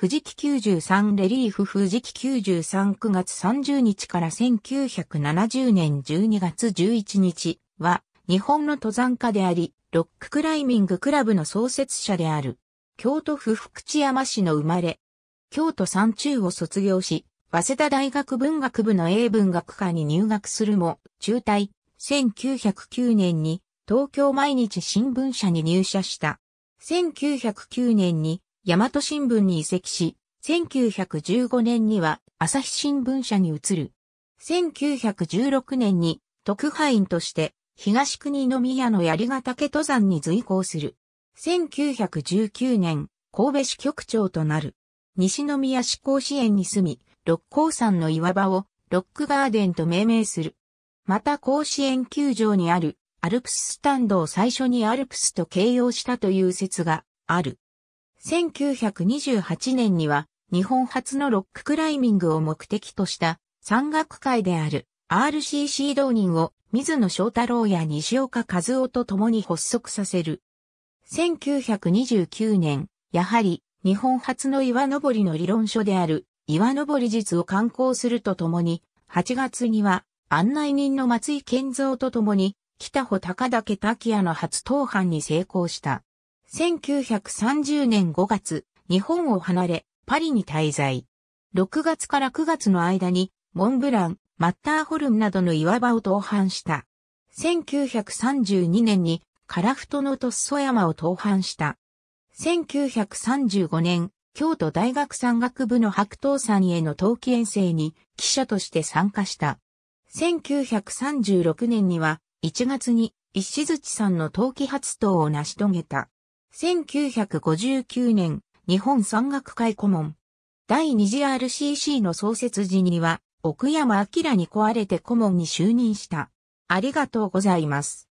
富士木93レリーフ富士木93 9月30日から1970年12月11日は日本の登山家であり、ロッククライミングクラブの創設者である。京都府福知山市の生まれ。京都山中を卒業し、早稲田大学文学部の英文学科に入学するも、中退、1909年に東京毎日新聞社に入社した。1909年に大和新聞に移籍し、1915年には朝日新聞社に移る。1916年に特派員として東国の宮の槍ヶ岳登山に随行する。1919年、神戸市局長となる。西宮市甲子園に住み、六甲山の岩場をロックガーデンと命名する。また甲子園球場にあるアルプススタンドを最初にアルプスと形容したという説がある。1928年には日本初のロッククライミングを目的とした山岳会である RCC 同人を水野翔太郎や西岡和夫と共に発足させる。1929年、やはり日本初の岩登りの理論書である岩登り術を刊行するとともに、8月には案内人の松井健三と共に北穂高岳滝屋の初登板に成功した。1930年5月、日本を離れ、パリに滞在。6月から9月の間に、モンブラン、マッターホルンなどの岩場を投範した。1932年に、カラフトのトッソ山を投範した。1935年、京都大学山岳部の白桃山への冬季遠征に記者として参加した。1936年には1月に石槌山の冬季発動を成し遂げた。1959年、日本山岳会顧問。第 2GRCC の創設時には、奥山明に壊れて顧問に就任した。ありがとうございます。